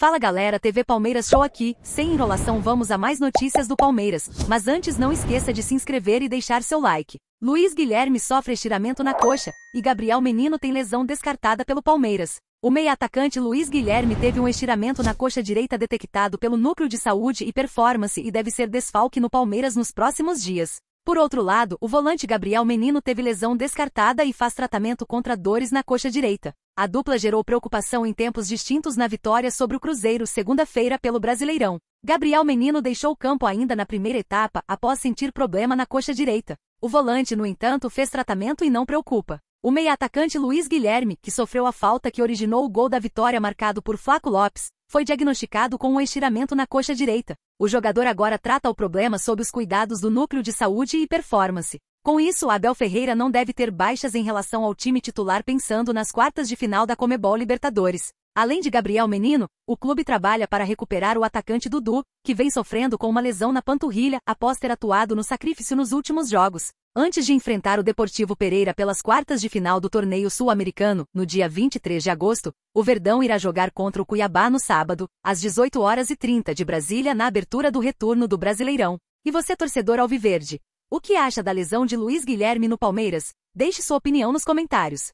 Fala galera, TV Palmeiras Show aqui. Sem enrolação, vamos a mais notícias do Palmeiras. Mas antes, não esqueça de se inscrever e deixar seu like. Luiz Guilherme sofre estiramento na coxa e Gabriel Menino tem lesão descartada pelo Palmeiras. O meia-atacante Luiz Guilherme teve um estiramento na coxa direita detectado pelo Núcleo de Saúde e Performance e deve ser desfalque no Palmeiras nos próximos dias. Por outro lado, o volante Gabriel Menino teve lesão descartada e faz tratamento contra dores na coxa direita. A dupla gerou preocupação em tempos distintos na vitória sobre o Cruzeiro segunda-feira pelo Brasileirão. Gabriel Menino deixou o campo ainda na primeira etapa após sentir problema na coxa direita. O volante, no entanto, fez tratamento e não preocupa. O meia-atacante Luiz Guilherme, que sofreu a falta que originou o gol da vitória marcado por Flaco Lopes, foi diagnosticado com um estiramento na coxa direita. O jogador agora trata o problema sob os cuidados do Núcleo de Saúde e Performance. Com isso, Abel Ferreira não deve ter baixas em relação ao time titular pensando nas quartas de final da Comebol Libertadores. Além de Gabriel Menino, o clube trabalha para recuperar o atacante Dudu, que vem sofrendo com uma lesão na panturrilha após ter atuado no sacrifício nos últimos jogos. Antes de enfrentar o Deportivo Pereira pelas quartas de final do torneio sul-americano, no dia 23 de agosto, o Verdão irá jogar contra o Cuiabá no sábado, às 18 horas e 30 de Brasília na abertura do retorno do Brasileirão. E você, torcedor alviverde, o que acha da lesão de Luiz Guilherme no Palmeiras? Deixe sua opinião nos comentários.